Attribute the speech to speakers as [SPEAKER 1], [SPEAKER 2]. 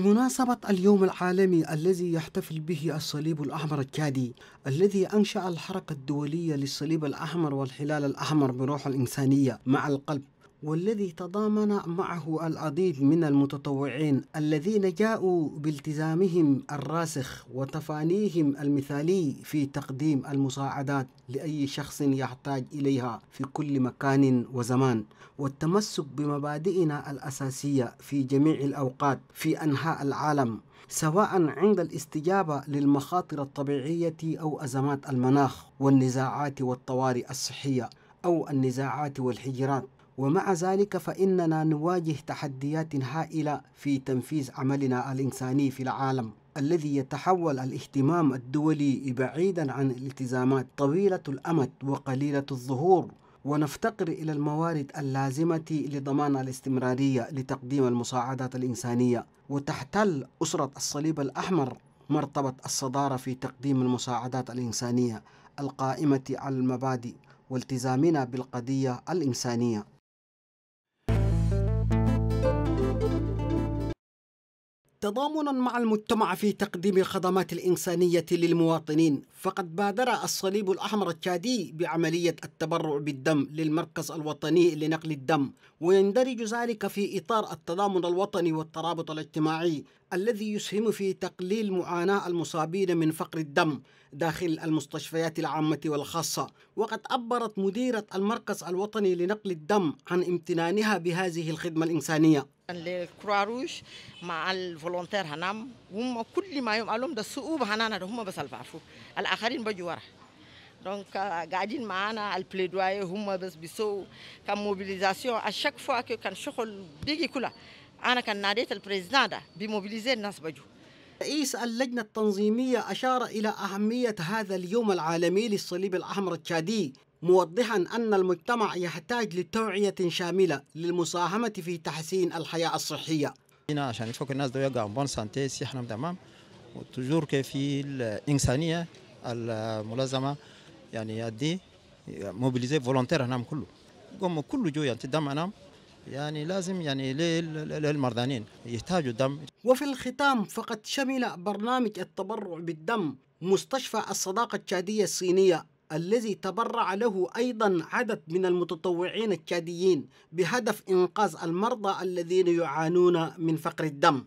[SPEAKER 1] بمناسبة اليوم العالمي الذي يحتفل به الصليب الأحمر الكادي الذي أنشأ الحركة الدولية للصليب الأحمر والهلال الأحمر بروح الإنسانية مع القلب والذي تضامن معه العديد من المتطوعين الذين جاءوا بالتزامهم الراسخ وتفانيهم المثالي في تقديم المساعدات لأي شخص يحتاج إليها في كل مكان وزمان والتمسك بمبادئنا الأساسية في جميع الأوقات في أنحاء العالم سواء عند الاستجابة للمخاطر الطبيعية أو أزمات المناخ والنزاعات والطوارئ الصحية أو النزاعات والحجرات ومع ذلك فإننا نواجه تحديات هائلة في تنفيذ عملنا الإنساني في العالم الذي يتحول الاهتمام الدولي بعيدا عن الالتزامات طويلة الأمد وقليلة الظهور ونفتقر إلى الموارد اللازمة لضمان الاستمرارية لتقديم المساعدات الإنسانية وتحتل أسرة الصليب الأحمر مرتبة الصدارة في تقديم المساعدات الإنسانية القائمة على المبادئ والتزامنا بالقضية الإنسانية تضامنا مع المجتمع في تقديم الخدمات الإنسانية للمواطنين فقد بادر الصليب الأحمر التشادي بعملية التبرع بالدم للمركز الوطني لنقل الدم ويندرج ذلك في إطار التضامن الوطني والترابط الاجتماعي الذي يسهم في تقليل معاناة المصابين من فقر الدم داخل المستشفيات العامة والخاصة وقد أبرت مديرة المركز الوطني لنقل الدم عن امتنانها بهذه الخدمة الإنسانية
[SPEAKER 2] الكراروش مع الفولونتير هنام هم كل ما يوم لهم ده الصعوبة هنانا ده هم بس اللي الآخرين بيجوا ورا دونك قاعدين معانا البليدواي هم بس بيسووا كان موبيليزاسيون اشاك فوا كان شغل بيجي كلها انا كان ناديت البريزيدان ده الناس بيجوا رئيس اللجنة
[SPEAKER 1] التنظيمية أشار إلى أهمية هذا اليوم العالمي للصليب الأحمر التشادي موضحا أن المجتمع يحتاج لتوعية شاملة للمساهمة في تحسين الحياة الصحية
[SPEAKER 3] هنا عشان يتفوق الناس دو يقع بون سانتي صحة تمام وتجور في الإنسانية الملازمة يعني يدي موبيليزي فولونتير هنا كله قوم كله جو يعني دم أنا يعني لازم يعني للمرضانين يحتاجوا الدم
[SPEAKER 1] وفي الختام فقد شمل برنامج التبرع بالدم مستشفى الصداقة التشادية الصينية الذي تبرع له أيضا عدد من المتطوعين التشاديين بهدف إنقاذ المرضى الذين يعانون من فقر الدم